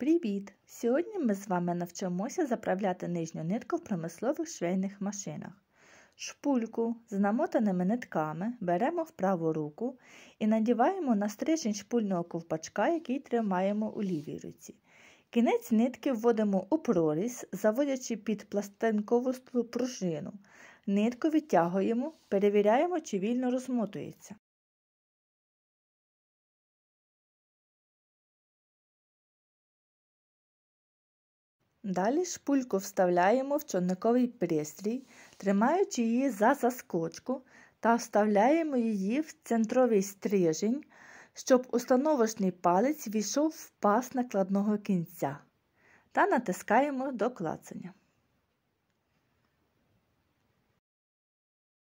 Привіт! Сьогодні ми з вами навчимося заправляти нижню нитку в промислових швейних машинах. Шпульку з намотаними нитками беремо в праву руку і надіваємо на стрижень шпульного ковпачка, який тримаємо у лівій руці. Кінець нитки вводимо у проріз, заводячи під пластинкову пружину. Нитку відтягуємо, перевіряємо, чи вільно розмотується. Далі шпульку вставляємо в човниковий пристрій, тримаючи її за заскочку та вставляємо її в центровий стрижень, щоб установочний палець війшов в пас накладного кінця та натискаємо до клацання.